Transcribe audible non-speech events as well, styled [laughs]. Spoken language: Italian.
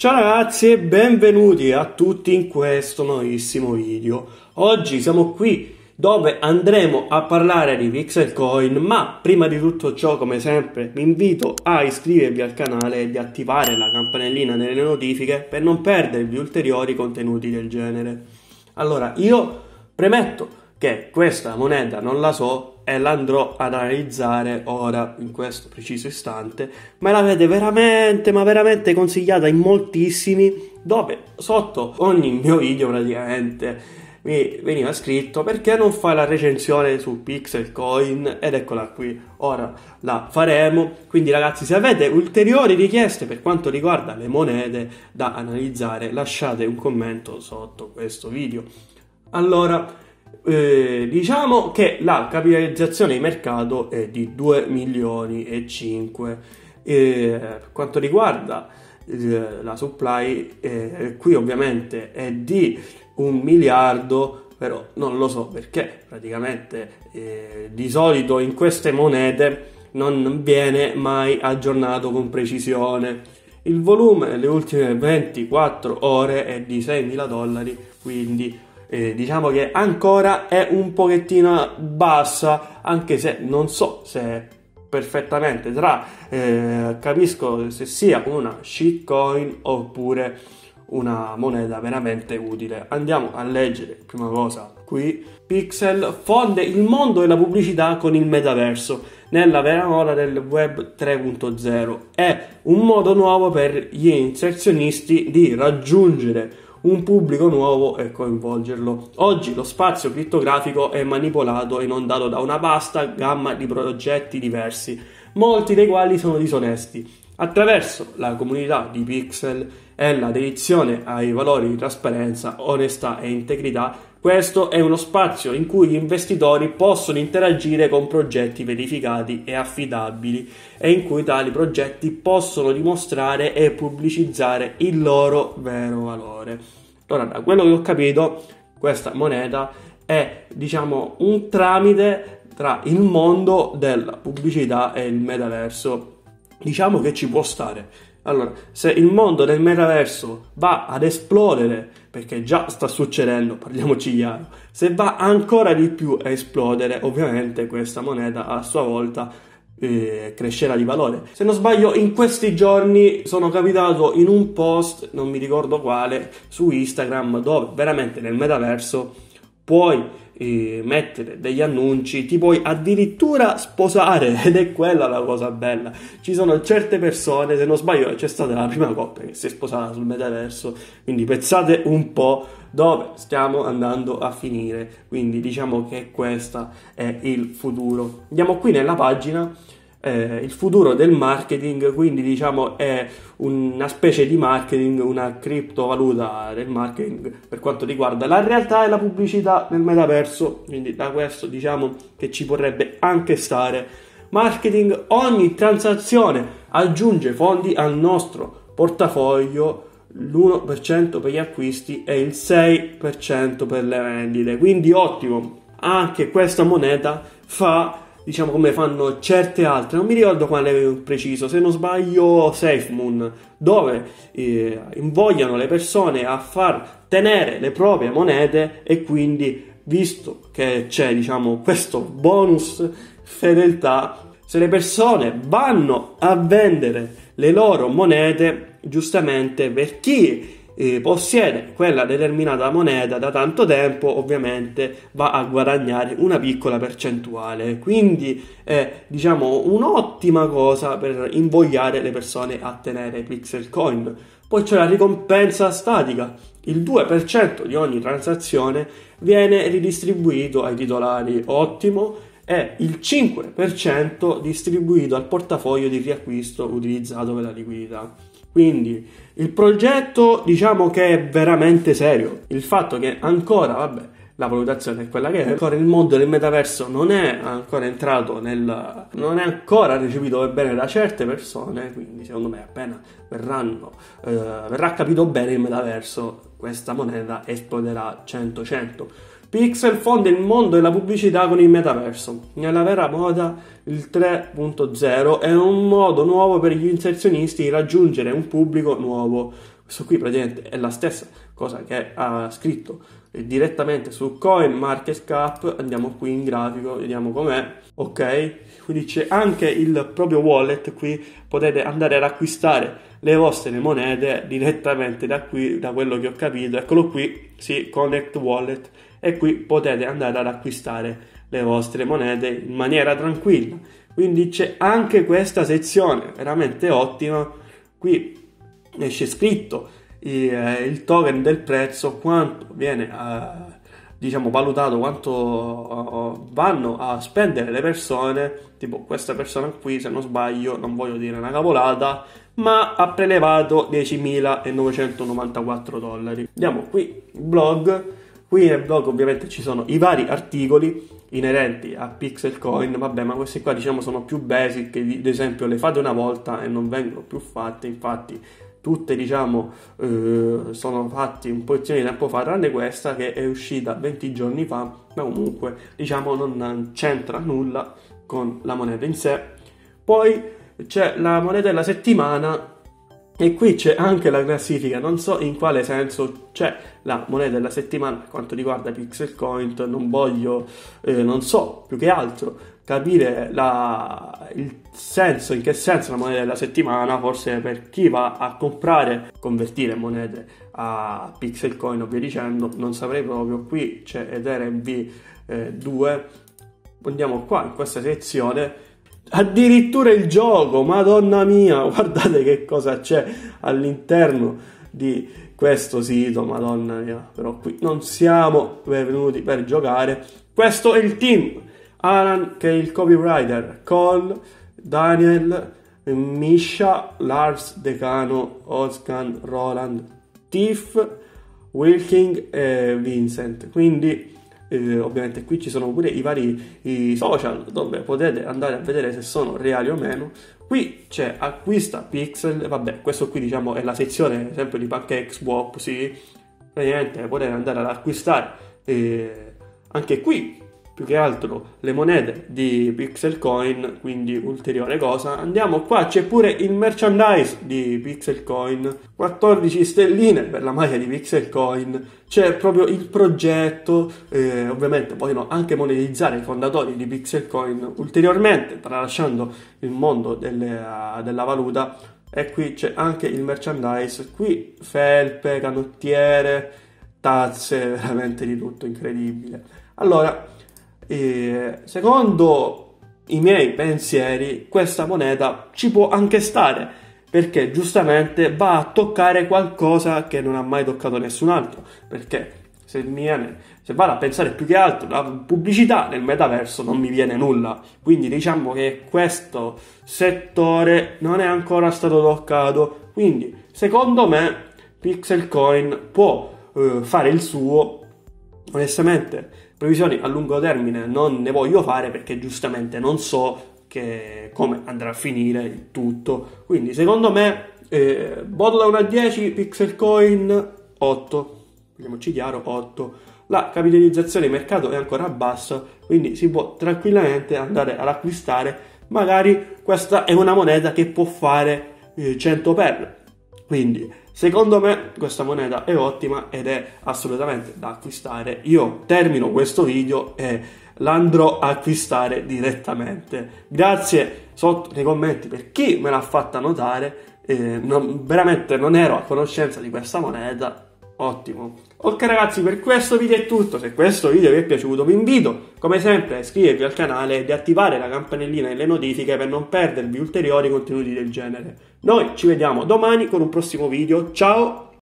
Ciao ragazzi e benvenuti a tutti in questo nuovissimo video. Oggi siamo qui dove andremo a parlare di Pixel Coin, ma prima di tutto ciò, come sempre, vi invito a iscrivervi al canale e di attivare la campanellina delle notifiche per non perdervi ulteriori contenuti del genere. Allora, io premetto che questa moneta non la so e l'andrò ad analizzare ora in questo preciso istante ma l'avete veramente ma veramente consigliata in moltissimi dove sotto ogni mio video praticamente mi veniva scritto perché non fai la recensione su Pixel Coin ed eccola qui ora la faremo quindi ragazzi se avete ulteriori richieste per quanto riguarda le monete da analizzare lasciate un commento sotto questo video allora eh, diciamo che la capitalizzazione di mercato è di 2 milioni e 5. Eh, per quanto riguarda eh, la supply, eh, qui ovviamente è di un miliardo però non lo so perché praticamente eh, di solito in queste monete non viene mai aggiornato con precisione. Il volume nelle ultime 24 ore è di 6 mila dollari, quindi eh, diciamo che ancora è un pochettino bassa, anche se non so se è perfettamente tra eh, capisco se sia una shitcoin oppure una moneta veramente utile. Andiamo a leggere prima cosa qui. Pixel fonde il mondo della pubblicità con il metaverso nella vera ora del web 3.0. È un modo nuovo per gli inserzionisti di raggiungere un pubblico nuovo e coinvolgerlo. Oggi lo spazio crittografico è manipolato e inondato da una vasta gamma di progetti diversi, molti dei quali sono disonesti. Attraverso la comunità di Pixel e la dedizione ai valori di trasparenza, onestà e integrità, questo è uno spazio in cui gli investitori possono interagire con progetti verificati e affidabili e in cui tali progetti possono dimostrare e pubblicizzare il loro vero valore. Allora, da quello che ho capito, questa moneta è diciamo un tramite tra il mondo della pubblicità e il metaverso. Diciamo che ci può stare allora, se il mondo del metaverso va ad esplodere, perché già sta succedendo, parliamoci chiaro, se va ancora di più a esplodere, ovviamente questa moneta a sua volta eh, crescerà di valore. Se non sbaglio, in questi giorni sono capitato in un post, non mi ricordo quale, su Instagram, dove veramente nel metaverso puoi mettere degli annunci, ti puoi addirittura sposare [laughs] ed è quella la cosa bella. Ci sono certe persone, se non sbaglio, c'è stata la prima coppia che si è sposata sul metaverso, quindi pensate un po' dove stiamo andando a finire. Quindi diciamo che questo è il futuro. Andiamo qui nella pagina eh, il futuro del marketing, quindi diciamo è una specie di marketing, una criptovaluta del marketing per quanto riguarda la realtà e la pubblicità nel metaverso, quindi da questo diciamo che ci vorrebbe anche stare. Marketing, ogni transazione aggiunge fondi al nostro portafoglio, l'1% per gli acquisti e il 6% per le vendite, quindi ottimo. Anche questa moneta fa diciamo come fanno certe altre, non mi ricordo quale preciso, se non sbaglio Safe Moon, dove eh, invogliano le persone a far tenere le proprie monete e quindi visto che c'è diciamo questo bonus fedeltà, se le persone vanno a vendere le loro monete, giustamente per chi eh, possiede quella determinata moneta da tanto tempo ovviamente va a guadagnare una piccola percentuale quindi è diciamo un'ottima cosa per invogliare le persone a tenere pixel coin poi c'è la ricompensa statica il 2% di ogni transazione viene ridistribuito ai titolari ottimo e il 5% distribuito al portafoglio di riacquisto utilizzato per la liquidità. Quindi il progetto diciamo che è veramente serio. Il fatto che ancora, vabbè, la valutazione è quella che è. Ancora il mondo del metaverso non è ancora entrato nel. non è ancora recepito bene da certe persone. Quindi, secondo me, appena verranno, eh, verrà capito bene il metaverso, questa moneta esploderà 100-100. Pixel fonde il mondo della pubblicità con il metaverso. Nella vera moda, il 3.0 è un modo nuovo per gli inserzionisti di raggiungere un pubblico nuovo. Questo qui praticamente è la stessa cosa che ha scritto direttamente su CoinMarketCap. Andiamo qui in grafico, vediamo com'è. Ok, quindi c'è anche il proprio wallet qui, potete andare ad acquistare le vostre monete direttamente da qui, da quello che ho capito. Eccolo qui, sì, Connect Wallet e qui potete andare ad acquistare le vostre monete in maniera tranquilla. Quindi c'è anche questa sezione veramente ottima. Qui esce scritto eh, il token del prezzo, quanto viene eh, diciamo valutato quanto eh, vanno a spendere le persone tipo questa persona qui se non sbaglio non voglio dire una cavolata ma ha prelevato 10.994 dollari andiamo qui blog Qui nel blog ovviamente ci sono i vari articoli inerenti a Pixel Coin, vabbè, ma questi qua diciamo sono più basic, ad esempio le fate una volta e non vengono più fatte, infatti tutte diciamo eh, sono fatte un pozione di tempo fa, tranne questa che è uscita 20 giorni fa, ma comunque diciamo non c'entra nulla con la moneta in sé. Poi c'è la moneta della settimana e qui c'è anche la classifica, non so in quale senso c'è la moneta della settimana per quanto riguarda Pixel Coin, non voglio, eh, non so più che altro capire la, il senso, in che senso la moneta della settimana, forse per chi va a comprare, convertire monete a Pixel Coin o via dicendo, non saprei proprio, qui c'è Ethereum V2, eh, andiamo qua in questa sezione addirittura il gioco, madonna mia, [laughs] guardate che cosa c'è all'interno di questo sito, madonna mia, però qui non siamo venuti per giocare. Questo è il team, Alan che è il copywriter, Col, Daniel, Misha, Lars, Decano, Oscan, Roland, Tiff, Wilking e Vincent. Quindi eh, ovviamente qui ci sono pure i vari i social dove potete andare a vedere se sono reali o meno qui c'è acquista pixel vabbè questo qui diciamo è la sezione sempre di pancake swap sì praticamente potete andare ad acquistare eh, anche qui più che altro le monete di Pixel Coin, quindi ulteriore cosa. Andiamo qua, c'è pure il merchandise di Pixel Coin, 14 stelline per la maglia di Pixel Coin, c'è proprio il progetto, eh, ovviamente vogliono anche monetizzare i fondatori di Pixel Coin ulteriormente, tralasciando il mondo delle, uh, della valuta. E qui c'è anche il merchandise, qui felpe, canottiere, tazze, [laughs] veramente di tutto, incredibile. Allora, e secondo i miei pensieri, questa moneta ci può anche stare perché giustamente va a toccare qualcosa che non ha mai toccato nessun altro. Perché se, viene, se vado a pensare più che altro alla pubblicità nel metaverso non mi viene nulla. Quindi diciamo che questo settore non è ancora stato toccato. Quindi secondo me Pixel Coin può eh, fare il suo. Onestamente previsioni a lungo termine non ne voglio fare perché giustamente non so che, come andrà a finire il tutto. Quindi secondo me eh, Botla 1 a 10, Pixel Coin 8, vediamoci chiaro 8. La capitalizzazione di mercato è ancora bassa, quindi si può tranquillamente andare ad acquistare. Magari questa è una moneta che può fare eh, 100 per quindi, secondo me, questa moneta è ottima ed è assolutamente da acquistare. Io termino questo video e l'andrò a acquistare direttamente. Grazie sotto nei commenti per chi me l'ha fatta notare. Eh, non, veramente non ero a conoscenza di questa moneta. Ottimo. Ok ragazzi, per questo video è tutto. Se questo video vi è piaciuto vi invito, come sempre, a iscrivervi al canale e di attivare la campanellina e le notifiche per non perdervi ulteriori contenuti del genere. Noi ci vediamo domani con un prossimo video. Ciao!